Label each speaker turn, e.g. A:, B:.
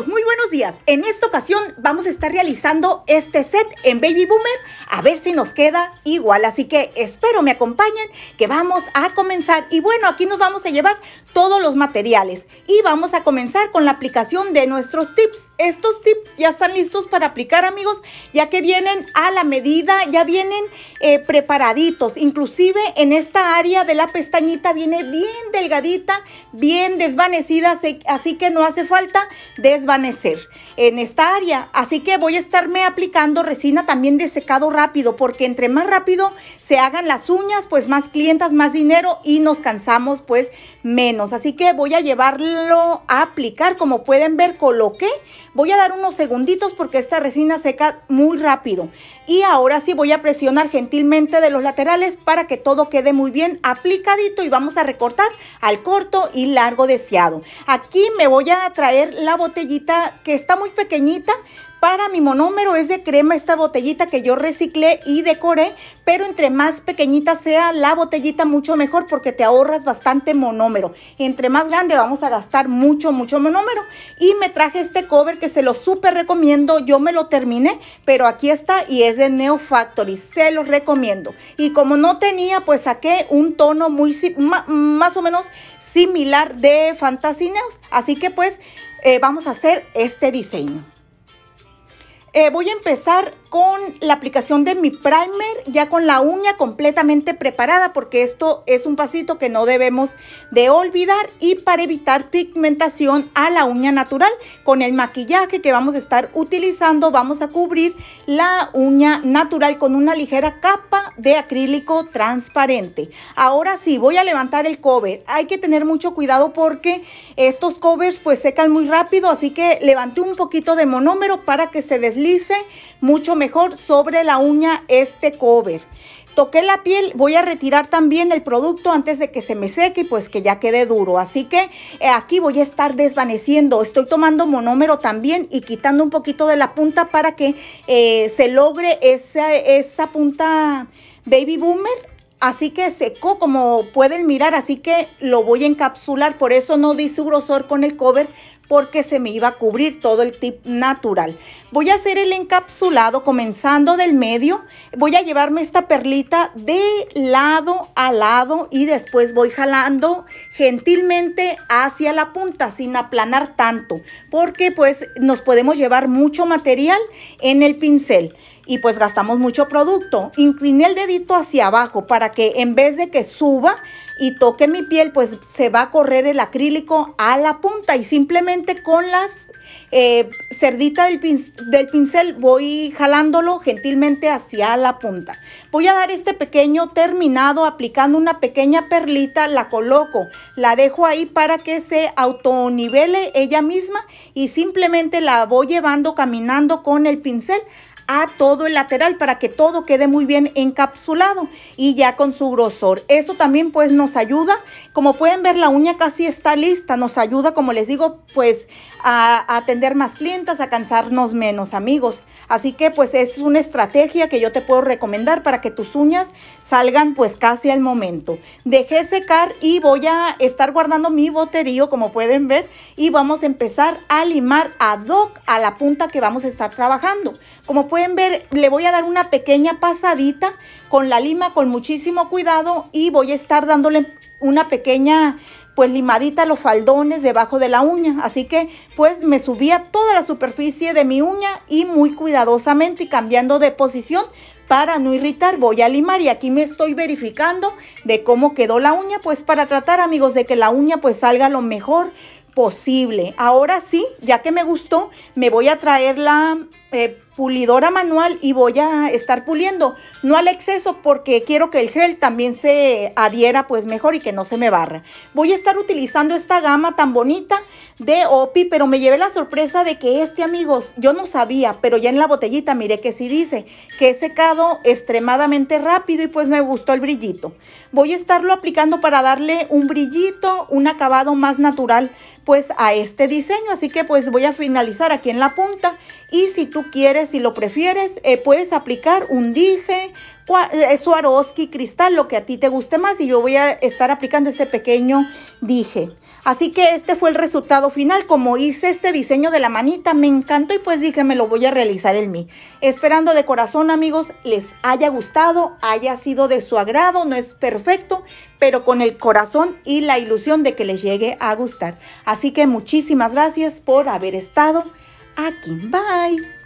A: muy buenos días. En esta ocasión vamos a estar realizando este set en Baby Boomer, a ver si nos queda igual. Así que espero me acompañen, que vamos a comenzar. Y bueno, aquí nos vamos a llevar todos los materiales y vamos a comenzar con la aplicación de nuestros tips. Estos tips ya están listos para aplicar amigos, ya que vienen a la medida, ya vienen eh, preparaditos. Inclusive en esta área de la pestañita viene bien delgadita, bien desvanecida, así que no hace falta desvanecer en esta área. Así que voy a estarme aplicando resina también de secado rápido, porque entre más rápido se hagan las uñas, pues más clientas, más dinero y nos cansamos pues menos. Así que voy a llevarlo a aplicar, como pueden ver coloqué Voy a dar unos segunditos porque esta resina seca muy rápido. Y ahora sí voy a presionar gentilmente de los laterales para que todo quede muy bien aplicadito y vamos a recortar al corto y largo deseado. Aquí me voy a traer la botellita que está muy pequeñita, para mi monómero es de crema esta botellita que yo reciclé y decoré, pero entre más pequeñita sea la botellita mucho mejor porque te ahorras bastante monómero. Entre más grande vamos a gastar mucho, mucho monómero. Y me traje este cover que se lo súper recomiendo, yo me lo terminé, pero aquí está y es de Neo Factory, se lo recomiendo. Y como no tenía, pues saqué un tono muy, más o menos similar de Fantasy así que pues eh, vamos a hacer este diseño. Eh, voy a empezar con la aplicación de mi primer, ya con la uña completamente preparada, porque esto es un pasito que no debemos de olvidar y para evitar pigmentación a la uña natural, con el maquillaje que vamos a estar utilizando, vamos a cubrir la uña natural con una ligera capa de acrílico transparente. Ahora sí, voy a levantar el cover. Hay que tener mucho cuidado porque estos covers pues secan muy rápido, así que levanté un poquito de monómero para que se deslice mucho mejor sobre la uña este cover. Toqué la piel, voy a retirar también el producto antes de que se me seque y pues que ya quede duro. Así que eh, aquí voy a estar desvaneciendo. Estoy tomando monómero también y quitando un poquito de la punta para que eh, se logre esa, esa punta baby boomer Así que secó, como pueden mirar, así que lo voy a encapsular. Por eso no di su grosor con el cover, porque se me iba a cubrir todo el tip natural. Voy a hacer el encapsulado comenzando del medio. Voy a llevarme esta perlita de lado a lado y después voy jalando gentilmente hacia la punta sin aplanar tanto. Porque pues nos podemos llevar mucho material en el pincel y pues gastamos mucho producto. Incliné el dedito hacia abajo para que en vez de que suba y toque mi piel, pues se va a correr el acrílico a la punta y simplemente con las cerdita eh, cerditas del, del pincel voy jalándolo gentilmente hacia la punta. Voy a dar este pequeño terminado aplicando una pequeña perlita, la coloco, la dejo ahí para que se autonivele ella misma y simplemente la voy llevando caminando con el pincel a todo el lateral para que todo quede muy bien encapsulado y ya con su grosor. Eso también pues nos ayuda, como pueden ver la uña casi está lista, nos ayuda como les digo pues a, atender más clientes, a cansarnos menos amigos. Así que pues es una estrategia que yo te puedo recomendar para que tus uñas salgan pues casi al momento. Dejé secar y voy a estar guardando mi boterío como pueden ver y vamos a empezar a limar ad hoc a la punta que vamos a estar trabajando. Como pueden ver le voy a dar una pequeña pasadita con la lima con muchísimo cuidado y voy a estar dándole una pequeña pues limadita los faldones debajo de la uña. Así que pues me subía toda la superficie de mi uña y muy cuidadosamente y cambiando de posición para no irritar voy a limar y aquí me estoy verificando de cómo quedó la uña pues para tratar amigos de que la uña pues salga lo mejor posible. Ahora sí, ya que me gustó, me voy a traer la eh, pulidora manual y voy a estar puliendo, no al exceso porque quiero que el gel también se adhiera pues mejor y que no se me barra. Voy a estar utilizando esta gama tan bonita de OPI, pero me llevé la sorpresa de que este, amigos, yo no sabía, pero ya en la botellita miré que sí dice que he secado extremadamente rápido y pues me gustó el brillito. Voy a estarlo aplicando para darle un brillito, un acabado más natural pues a este diseño, así que pues voy a finalizar aquí en la punta y si tú quieres, si lo prefieres, eh, puedes aplicar un dije, eh, Swarovski, cristal, lo que a ti te guste más y yo voy a estar aplicando este pequeño dije. Así que este fue el resultado final, como hice este diseño de la manita, me encantó y pues dije me lo voy a realizar el mí. Esperando de corazón amigos, les haya gustado, haya sido de su agrado, no es perfecto, pero con el corazón y la ilusión de que les llegue a gustar. Así que muchísimas gracias por haber estado aquí. Bye.